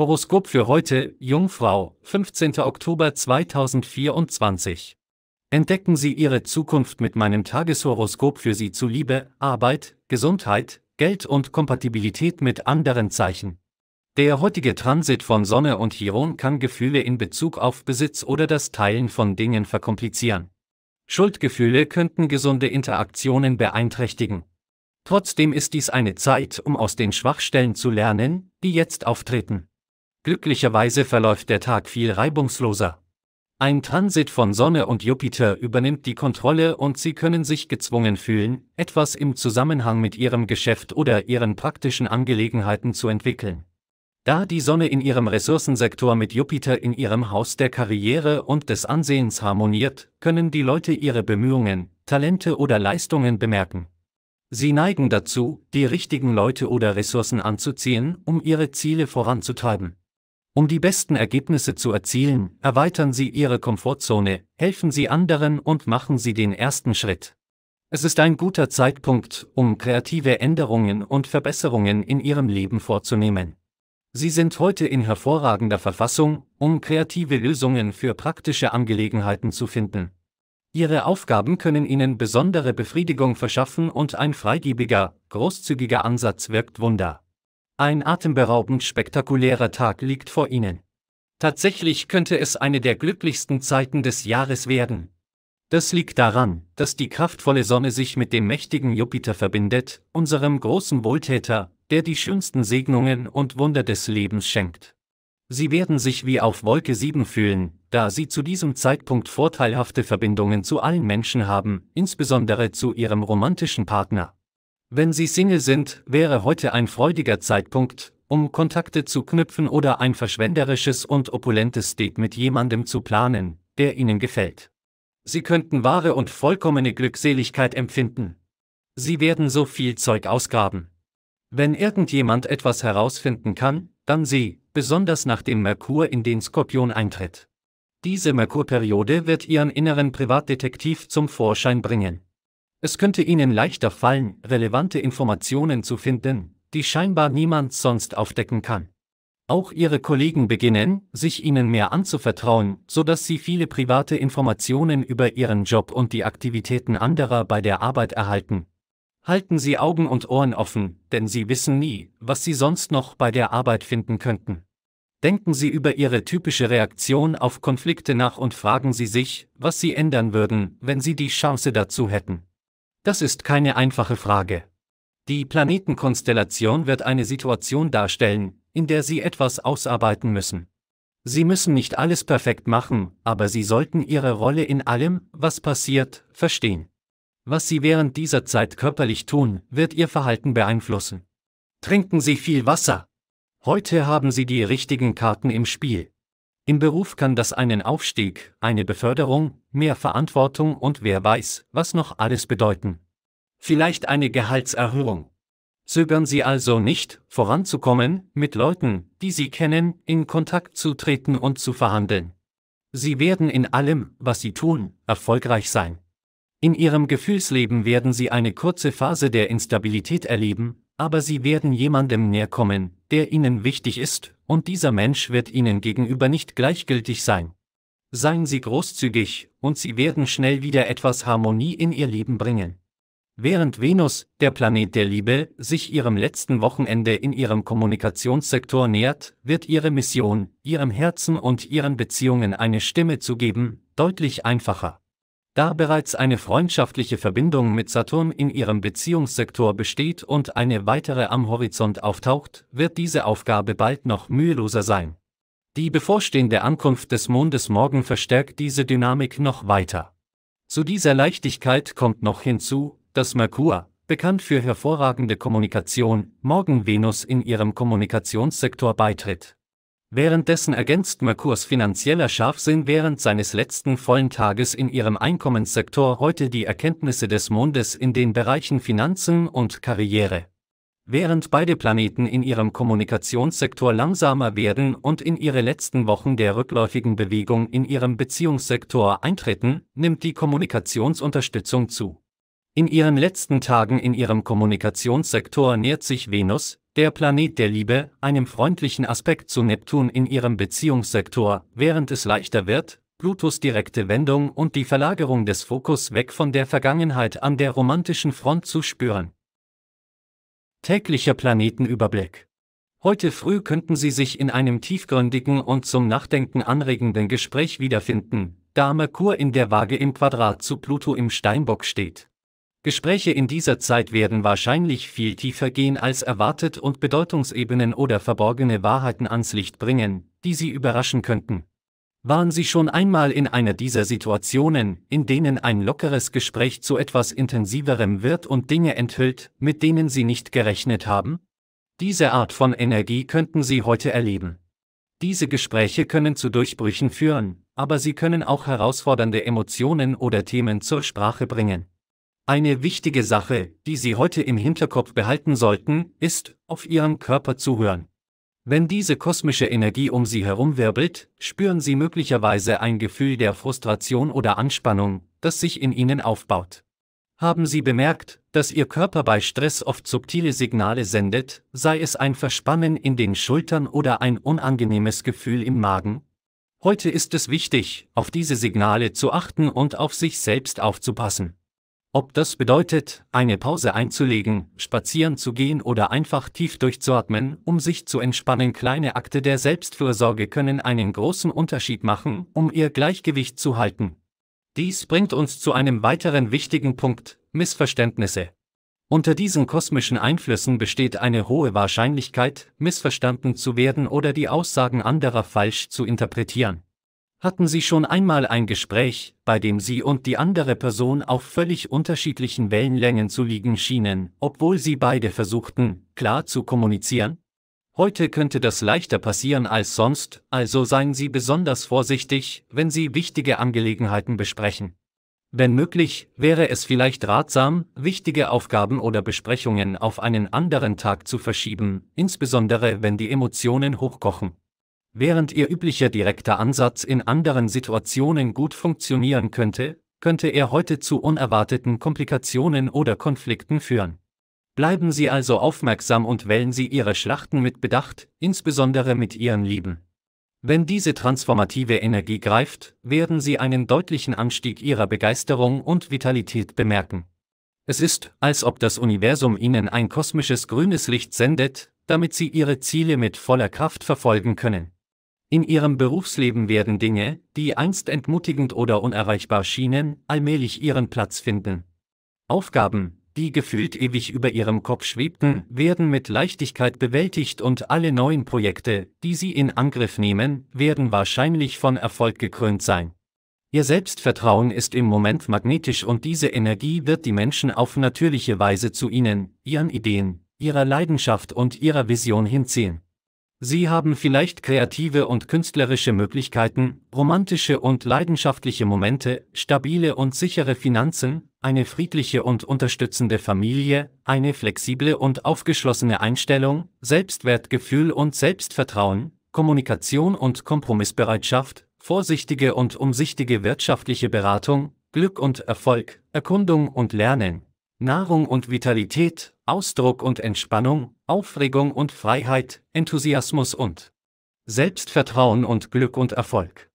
Horoskop für heute, Jungfrau, 15. Oktober 2024. Entdecken Sie Ihre Zukunft mit meinem Tageshoroskop für Sie zu Liebe, Arbeit, Gesundheit, Geld und Kompatibilität mit anderen Zeichen. Der heutige Transit von Sonne und Chiron kann Gefühle in Bezug auf Besitz oder das Teilen von Dingen verkomplizieren. Schuldgefühle könnten gesunde Interaktionen beeinträchtigen. Trotzdem ist dies eine Zeit, um aus den Schwachstellen zu lernen, die jetzt auftreten. Glücklicherweise verläuft der Tag viel reibungsloser. Ein Transit von Sonne und Jupiter übernimmt die Kontrolle und Sie können sich gezwungen fühlen, etwas im Zusammenhang mit Ihrem Geschäft oder Ihren praktischen Angelegenheiten zu entwickeln. Da die Sonne in Ihrem Ressourcensektor mit Jupiter in Ihrem Haus der Karriere und des Ansehens harmoniert, können die Leute ihre Bemühungen, Talente oder Leistungen bemerken. Sie neigen dazu, die richtigen Leute oder Ressourcen anzuziehen, um ihre Ziele voranzutreiben. Um die besten Ergebnisse zu erzielen, erweitern Sie Ihre Komfortzone, helfen Sie anderen und machen Sie den ersten Schritt. Es ist ein guter Zeitpunkt, um kreative Änderungen und Verbesserungen in Ihrem Leben vorzunehmen. Sie sind heute in hervorragender Verfassung, um kreative Lösungen für praktische Angelegenheiten zu finden. Ihre Aufgaben können Ihnen besondere Befriedigung verschaffen und ein freigebiger, großzügiger Ansatz wirkt Wunder. Ein atemberaubend spektakulärer Tag liegt vor Ihnen. Tatsächlich könnte es eine der glücklichsten Zeiten des Jahres werden. Das liegt daran, dass die kraftvolle Sonne sich mit dem mächtigen Jupiter verbindet, unserem großen Wohltäter, der die schönsten Segnungen und Wunder des Lebens schenkt. Sie werden sich wie auf Wolke 7 fühlen, da Sie zu diesem Zeitpunkt vorteilhafte Verbindungen zu allen Menschen haben, insbesondere zu Ihrem romantischen Partner. Wenn Sie Single sind, wäre heute ein freudiger Zeitpunkt, um Kontakte zu knüpfen oder ein verschwenderisches und opulentes Date mit jemandem zu planen, der Ihnen gefällt. Sie könnten wahre und vollkommene Glückseligkeit empfinden. Sie werden so viel Zeug ausgraben. Wenn irgendjemand etwas herausfinden kann, dann Sie, besonders nachdem Merkur in den Skorpion eintritt. Diese Merkurperiode wird Ihren inneren Privatdetektiv zum Vorschein bringen. Es könnte Ihnen leichter fallen, relevante Informationen zu finden, die scheinbar niemand sonst aufdecken kann. Auch Ihre Kollegen beginnen, sich Ihnen mehr anzuvertrauen, sodass Sie viele private Informationen über Ihren Job und die Aktivitäten anderer bei der Arbeit erhalten. Halten Sie Augen und Ohren offen, denn Sie wissen nie, was Sie sonst noch bei der Arbeit finden könnten. Denken Sie über Ihre typische Reaktion auf Konflikte nach und fragen Sie sich, was Sie ändern würden, wenn Sie die Chance dazu hätten. Das ist keine einfache Frage. Die Planetenkonstellation wird eine Situation darstellen, in der Sie etwas ausarbeiten müssen. Sie müssen nicht alles perfekt machen, aber Sie sollten Ihre Rolle in allem, was passiert, verstehen. Was Sie während dieser Zeit körperlich tun, wird Ihr Verhalten beeinflussen. Trinken Sie viel Wasser. Heute haben Sie die richtigen Karten im Spiel. Im Beruf kann das einen Aufstieg, eine Beförderung, mehr Verantwortung und wer weiß, was noch alles bedeuten. Vielleicht eine Gehaltserhöhung. Zögern Sie also nicht, voranzukommen, mit Leuten, die Sie kennen, in Kontakt zu treten und zu verhandeln. Sie werden in allem, was Sie tun, erfolgreich sein. In Ihrem Gefühlsleben werden Sie eine kurze Phase der Instabilität erleben, aber Sie werden jemandem näherkommen, der Ihnen wichtig ist und dieser Mensch wird ihnen gegenüber nicht gleichgültig sein. Seien Sie großzügig, und Sie werden schnell wieder etwas Harmonie in Ihr Leben bringen. Während Venus, der Planet der Liebe, sich ihrem letzten Wochenende in ihrem Kommunikationssektor nähert, wird ihre Mission, ihrem Herzen und ihren Beziehungen eine Stimme zu geben, deutlich einfacher da bereits eine freundschaftliche Verbindung mit Saturn in ihrem Beziehungssektor besteht und eine weitere am Horizont auftaucht, wird diese Aufgabe bald noch müheloser sein. Die bevorstehende Ankunft des Mondes morgen verstärkt diese Dynamik noch weiter. Zu dieser Leichtigkeit kommt noch hinzu, dass Merkur, bekannt für hervorragende Kommunikation, morgen Venus in ihrem Kommunikationssektor beitritt. Währenddessen ergänzt Merkurs finanzieller Scharfsinn während seines letzten vollen Tages in ihrem Einkommenssektor heute die Erkenntnisse des Mondes in den Bereichen Finanzen und Karriere. Während beide Planeten in ihrem Kommunikationssektor langsamer werden und in ihre letzten Wochen der rückläufigen Bewegung in ihrem Beziehungssektor eintreten, nimmt die Kommunikationsunterstützung zu. In ihren letzten Tagen in ihrem Kommunikationssektor nähert sich Venus, der Planet der Liebe, einem freundlichen Aspekt zu Neptun in ihrem Beziehungssektor, während es leichter wird, Plutos direkte Wendung und die Verlagerung des Fokus weg von der Vergangenheit an der romantischen Front zu spüren. Täglicher Planetenüberblick. Heute früh könnten Sie sich in einem tiefgründigen und zum Nachdenken anregenden Gespräch wiederfinden, da Merkur in der Waage im Quadrat zu Pluto im Steinbock steht. Gespräche in dieser Zeit werden wahrscheinlich viel tiefer gehen als erwartet und Bedeutungsebenen oder verborgene Wahrheiten ans Licht bringen, die Sie überraschen könnten. Waren Sie schon einmal in einer dieser Situationen, in denen ein lockeres Gespräch zu etwas intensiverem wird und Dinge enthüllt, mit denen Sie nicht gerechnet haben? Diese Art von Energie könnten Sie heute erleben. Diese Gespräche können zu Durchbrüchen führen, aber sie können auch herausfordernde Emotionen oder Themen zur Sprache bringen. Eine wichtige Sache, die Sie heute im Hinterkopf behalten sollten, ist, auf Ihren Körper zu hören. Wenn diese kosmische Energie um Sie herumwirbelt, spüren Sie möglicherweise ein Gefühl der Frustration oder Anspannung, das sich in Ihnen aufbaut. Haben Sie bemerkt, dass Ihr Körper bei Stress oft subtile Signale sendet, sei es ein Verspannen in den Schultern oder ein unangenehmes Gefühl im Magen? Heute ist es wichtig, auf diese Signale zu achten und auf sich selbst aufzupassen. Ob das bedeutet, eine Pause einzulegen, spazieren zu gehen oder einfach tief durchzuatmen, um sich zu entspannen, kleine Akte der Selbstfürsorge können einen großen Unterschied machen, um ihr Gleichgewicht zu halten. Dies bringt uns zu einem weiteren wichtigen Punkt, Missverständnisse. Unter diesen kosmischen Einflüssen besteht eine hohe Wahrscheinlichkeit, missverstanden zu werden oder die Aussagen anderer falsch zu interpretieren. Hatten Sie schon einmal ein Gespräch, bei dem Sie und die andere Person auf völlig unterschiedlichen Wellenlängen zu liegen schienen, obwohl Sie beide versuchten, klar zu kommunizieren? Heute könnte das leichter passieren als sonst, also seien Sie besonders vorsichtig, wenn Sie wichtige Angelegenheiten besprechen. Wenn möglich, wäre es vielleicht ratsam, wichtige Aufgaben oder Besprechungen auf einen anderen Tag zu verschieben, insbesondere wenn die Emotionen hochkochen. Während ihr üblicher direkter Ansatz in anderen Situationen gut funktionieren könnte, könnte er heute zu unerwarteten Komplikationen oder Konflikten führen. Bleiben Sie also aufmerksam und wählen Sie Ihre Schlachten mit Bedacht, insbesondere mit Ihren Lieben. Wenn diese transformative Energie greift, werden Sie einen deutlichen Anstieg Ihrer Begeisterung und Vitalität bemerken. Es ist, als ob das Universum Ihnen ein kosmisches grünes Licht sendet, damit Sie Ihre Ziele mit voller Kraft verfolgen können. In ihrem Berufsleben werden Dinge, die einst entmutigend oder unerreichbar schienen, allmählich ihren Platz finden. Aufgaben, die gefühlt ewig über ihrem Kopf schwebten, werden mit Leichtigkeit bewältigt und alle neuen Projekte, die sie in Angriff nehmen, werden wahrscheinlich von Erfolg gekrönt sein. Ihr Selbstvertrauen ist im Moment magnetisch und diese Energie wird die Menschen auf natürliche Weise zu ihnen, ihren Ideen, ihrer Leidenschaft und ihrer Vision hinziehen. Sie haben vielleicht kreative und künstlerische Möglichkeiten, romantische und leidenschaftliche Momente, stabile und sichere Finanzen, eine friedliche und unterstützende Familie, eine flexible und aufgeschlossene Einstellung, Selbstwertgefühl und Selbstvertrauen, Kommunikation und Kompromissbereitschaft, vorsichtige und umsichtige wirtschaftliche Beratung, Glück und Erfolg, Erkundung und Lernen, Nahrung und Vitalität, Ausdruck und Entspannung, Aufregung und Freiheit, Enthusiasmus und Selbstvertrauen und Glück und Erfolg.